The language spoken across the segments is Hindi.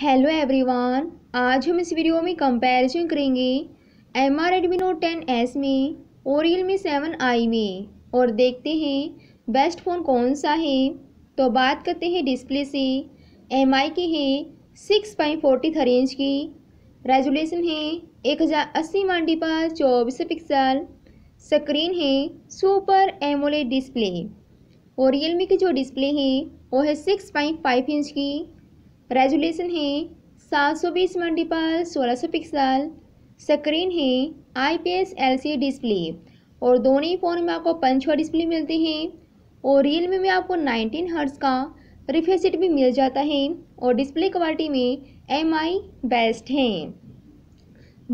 हेलो एवरीवन आज हम इस वीडियो में कंपैरिजन करेंगे एम आर रेडमी नोट टेन एस में और रियल मी सेवन आई में और देखते हैं बेस्ट फ़ोन कौन सा है तो बात करते हैं डिस्प्ले से एम आई की है six point forty three inch की रेजोल्यूशन है एक हज़ार अस्सी मांडी पर चौबीस पिक्सल स्क्रीन है सुपर एमोलेड डिस्प्ले और रियल मी की जो डिस्प्ले है वो है सिक्स पॉइंट फाइव इंच की रेजुलेशन है 720 मल्टीपल 1600 पिक्सल स्क्रीन है आईपीएस एलसीडी डिस्प्ले और दोनों ही फ़ोन में आपको पंचवा डिस्प्ले मिलते हैं और रियल में, आपको 19 हर्ट्स का रिफ्रेश भी मिल जाता है और डिस्प्ले क्वालिटी में एम बेस्ट है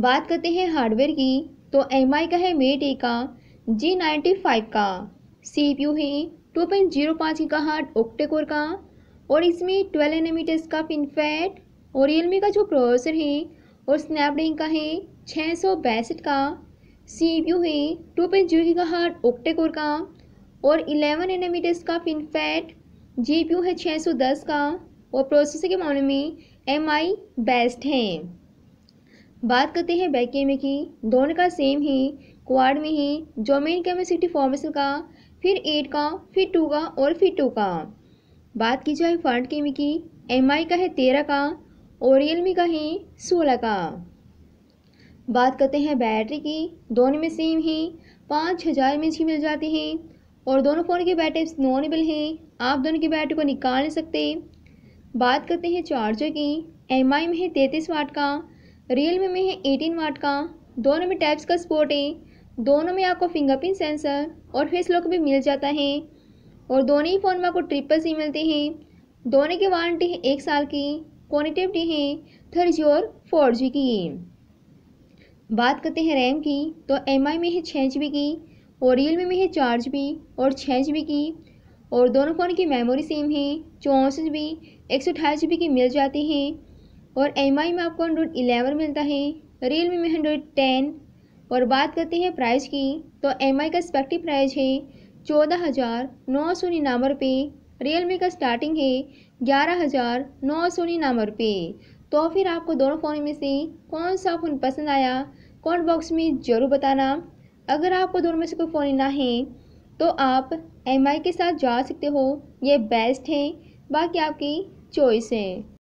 बात करते हैं हार्डवेयर की तो एम का है ए का जी नाइन्टी फाइव का सी पी यू है टू पॉइंट जीरो पाँच का हार्ट ओक्टेकोर का और इसमें ट्वेल्व एनामीटर्स का पिनफैट और रियलमी का जो प्रोसेसर है और स्नैपड्रैगन का है छः सौ बैसठ का सी यू है टू पॉइंट जीरो की का हार्ट ऑक्टेकोर का और इलेवन एनामीटर्स का पिनफैट जी पी यू है छः सौ दस का और प्रोसेसर के मामले में एम आई बेस्ट हैं बात करते हैं बैक कैमरे की दोनों का सेम ही क्वाड में ही जो मेन कैमरा सिक्सटी फॉर्मेशन का फिर एट का फिर टू का और फिर टू का बात की जाए फंड केमी की एम का है तेरह का और रियल का है सोलह का बात करते हैं बैटरी की दोनों में सेम है पाँच हज़ार एम की मिल जाती है और दोनों फ़ोन के बैटरी नॉनेबल हैं आप दोनों की बैटरी को निकाल नहीं सकते बात करते हैं चार्जर की एम में है तैंतीस वाट का रियल में है एटीन वाट का दोनों में टैप्स का स्पोर्ट है दोनों में आपको फिंगरप्रिंट सेंसर और फेस लॉक भी मिल जाता है और दोनों ही फ़ोन में आपको ट्रिपल सी मिलते हैं दोनों की वारंटी है एक साल की क्वानिटेव डी है थर्ड जी और फोर जी की बात करते हैं रैम की तो एम में है छः जी की और रियल में, में है चार जी और छः जी की और दोनों फ़ोन की मेमोरी सेम है चौंसठ जी बी एक सौ अठाईस जी बी की मिल जाती है और एम में आपको एंड्रॉइड इलेवन मिलता है रियल में एंड्रॉइड टेन और बात करते हैं प्राइस की तो एम का एक्सपेक्टिव प्राइस है चौदह हज़ार नौ सौ निन्यानवे रुपये रियलमी का स्टार्टिंग है ग्यारह हज़ार नौ सौ निन्यानवे रुपये तो फिर आपको दोनों फ़ोन में से कौन सा फ़ोन पसंद आया कमेंट बॉक्स में ज़रूर बताना अगर आपको दोनों में से कोई फ़ोन लेना है तो आप एम के साथ जा सकते हो ये बेस्ट है बाकी आपकी चॉइस है